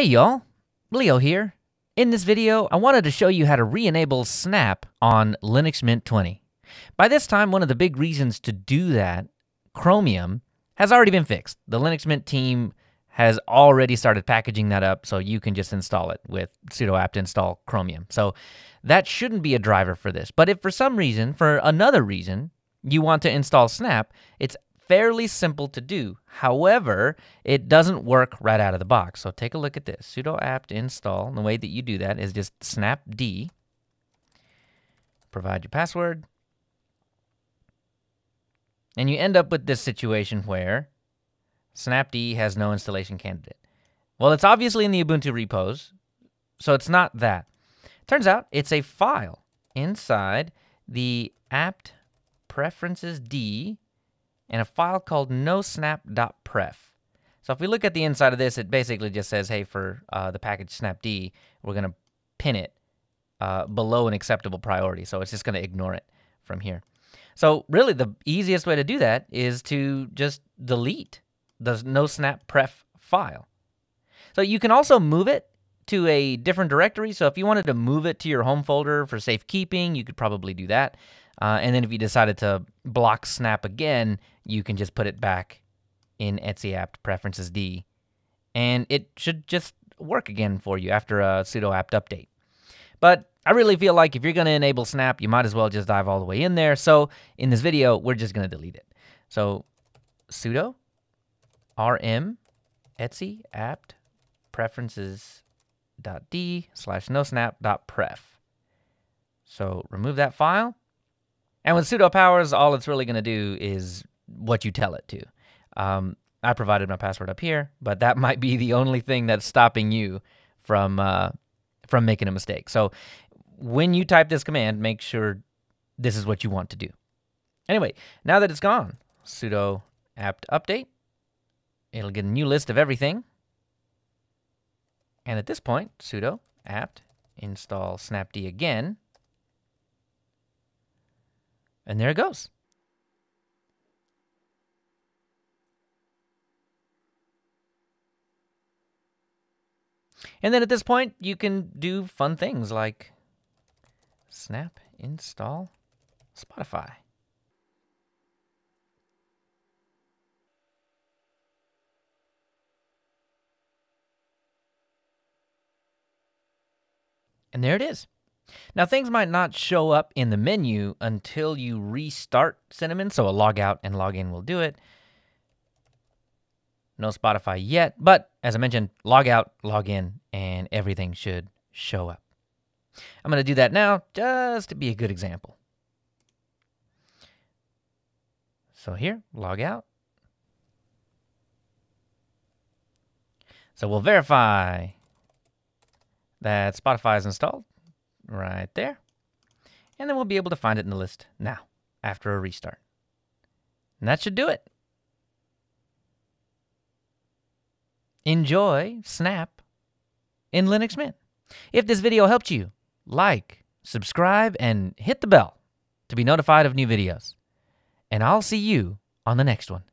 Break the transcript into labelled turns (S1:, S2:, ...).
S1: Hey y'all, Leo here. In this video, I wanted to show you how to re-enable Snap on Linux Mint 20. By this time, one of the big reasons to do that, Chromium, has already been fixed. The Linux Mint team has already started packaging that up so you can just install it with sudo apt install chromium. So that shouldn't be a driver for this. But if for some reason, for another reason, you want to install snap, it's fairly simple to do. However, it doesn't work right out of the box. So take a look at this. sudo apt install. And the way that you do that is just snapd, provide your password, and you end up with this situation where snapd has no installation candidate. Well, it's obviously in the Ubuntu repos, so it's not that. Turns out it's a file inside the apt preferences D and a file called nosnap.pref. So if we look at the inside of this, it basically just says, hey, for uh, the package snapd, we're going to pin it uh, below an acceptable priority. So it's just going to ignore it from here. So really the easiest way to do that is to just delete the no_snap.pref file. So you can also move it to a different directory. So if you wanted to move it to your home folder for safekeeping, you could probably do that. Uh, and then if you decided to block snap again, you can just put it back in Etsy apt preferences D. And it should just work again for you after a pseudo apt update. But I really feel like if you're going to enable snap, you might as well just dive all the way in there. So in this video, we're just going to delete it. So sudo rm etsy apt preferences dot d slash no snap dot pref. So remove that file and with powers, all it's really going to do is what you tell it to. Um, I provided my password up here, but that might be the only thing that's stopping you from uh, from making a mistake. So when you type this command, make sure this is what you want to do. Anyway, now that it's gone, sudo apt update, it'll get a new list of everything. And at this point, sudo apt install snapd again, and there it goes. And then at this point, you can do fun things like snap install Spotify. And there it is. Now, things might not show up in the menu until you restart Cinnamon, so a log out and log in will do it. No Spotify yet, but as I mentioned, log out, log in, and everything should show up. I'm going to do that now just to be a good example. So here, log out. So we'll verify that Spotify is installed right there. And then we'll be able to find it in the list now after a restart. And that should do it. Enjoy Snap in Linux Mint. If this video helped you, like, subscribe, and hit the bell to be notified of new videos. And I'll see you on the next one.